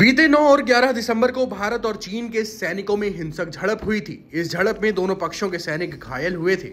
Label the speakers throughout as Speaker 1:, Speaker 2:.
Speaker 1: बीते 9 और 11 दिसंबर को भारत और चीन के सैनिकों में हिंसक झड़प हुई थी इस झड़प में दोनों पक्षों के सैनिक घायल हुए थे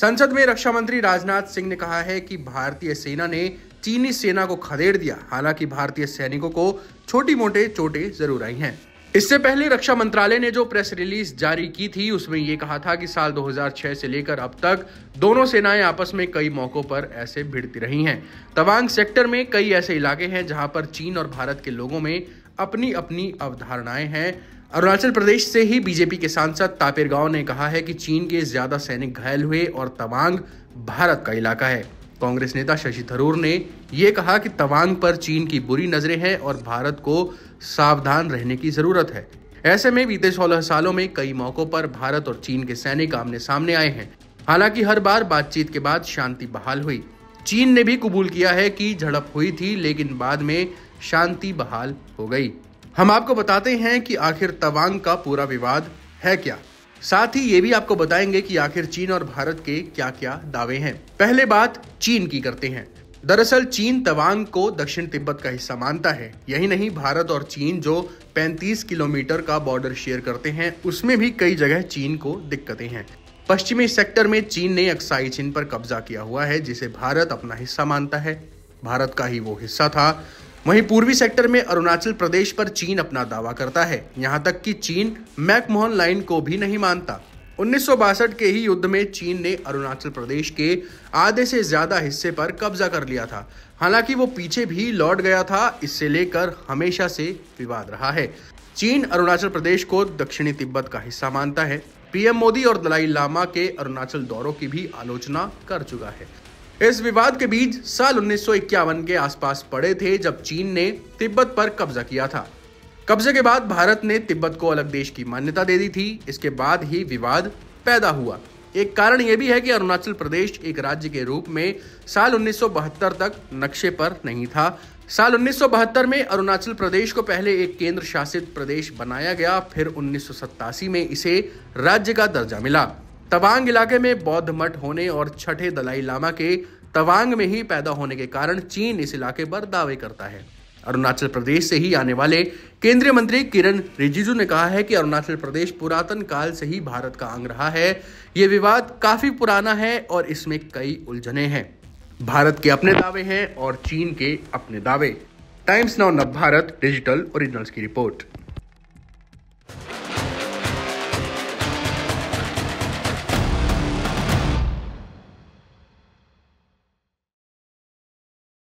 Speaker 1: संसद में रक्षा मंत्री राजनाथ सिंह ने कहा है कि भारतीय सेना ने चीनी सेना को खदेड़ दिया हालांकि भारतीय सैनिकों को छोटी मोटे चोटें जरूर आई हैं इससे पहले रक्षा मंत्रालय ने जो प्रेस रिलीज जारी की थी उसमें ये कहा था कि साल 2006 से लेकर अब तक दोनों सेनाएं आपस में कई मौकों पर ऐसे भिड़ती रही हैं तवांग सेक्टर में कई ऐसे इलाके हैं जहां पर चीन और भारत के लोगों में अपनी अपनी अवधारणाएं हैं अरुणाचल प्रदेश से ही बीजेपी के सांसद तापिर गांव ने कहा है कि चीन के ज्यादा सैनिक घायल हुए और तवांग भारत का इलाका है कांग्रेस नेता शशि थरूर ने यह कहा कि तवांग पर चीन की बुरी नजरें हैं और भारत को सावधान रहने की जरूरत है ऐसे में बीते सोलह सालों में कई मौकों पर भारत और चीन के सैनिक आमने सामने आए हैं हालांकि हर बार बातचीत के बाद शांति बहाल हुई चीन ने भी कबूल किया है कि झड़प हुई थी लेकिन बाद में शांति बहाल हो गई हम आपको बताते हैं कि आखिर तवांग का पूरा विवाद है क्या साथ ही ये भी आपको बताएंगे कि आखिर चीन और भारत के क्या क्या दावे हैं पहले बात चीन की करते हैं दरअसल चीन तवांग को दक्षिण तिब्बत का हिस्सा मानता है यही नहीं भारत और चीन जो 35 किलोमीटर का बॉर्डर शेयर करते हैं उसमें भी कई जगह चीन को दिक्कतें हैं पश्चिमी सेक्टर में चीन ने अक्साई चीन पर कब्जा किया हुआ है जिसे भारत अपना हिस्सा मानता है भारत का ही वो हिस्सा था वहीं पूर्वी सेक्टर में अरुणाचल प्रदेश पर चीन अपना दावा करता है यहां तक कि चीन मैकमोहन लाइन को भी नहीं मानता उन्नीस के ही युद्ध में चीन ने अरुणाचल प्रदेश के आधे से ज्यादा हिस्से पर कब्जा कर लिया था हालांकि वो पीछे भी लौट गया था इससे लेकर हमेशा से विवाद रहा है चीन अरुणाचल प्रदेश को दक्षिणी तिब्बत का हिस्सा मानता है पीएम मोदी और दलाई लामा के अरुणाचल दौरों की भी आलोचना कर चुका है इस विवाद के बीच साल उन्नीस के आसपास पड़े थे जब चीन ने तिब्बत पर कब्जा किया था कब्जे के बाद भारत ने तिब्बत को अलग देश की मान्यता दे दी थी इसके बाद ही विवाद पैदा हुआ एक कारण यह भी है कि अरुणाचल प्रदेश एक राज्य के रूप में साल उन्नीस तक नक्शे पर नहीं था साल उन्नीस में अरुणाचल प्रदेश को पहले एक केंद्र शासित प्रदेश बनाया गया फिर उन्नीस में इसे राज्य का दर्जा मिला तवांग इलाके में बौद्ध मठ होने और छठे दलाई लामा के तवांग में ही पैदा होने के कारण चीन इस इलाके पर दावे करता है अरुणाचल प्रदेश से ही आने वाले केंद्रीय मंत्री किरण रिजिजू ने कहा है कि अरुणाचल प्रदेश पुरातन काल से ही भारत का अंग रहा है ये विवाद काफी पुराना है और इसमें कई उलझने हैं भारत के अपने दावे हैं और चीन के अपने दावे Times Now Nav Bharat digital originals की रिपोर्ट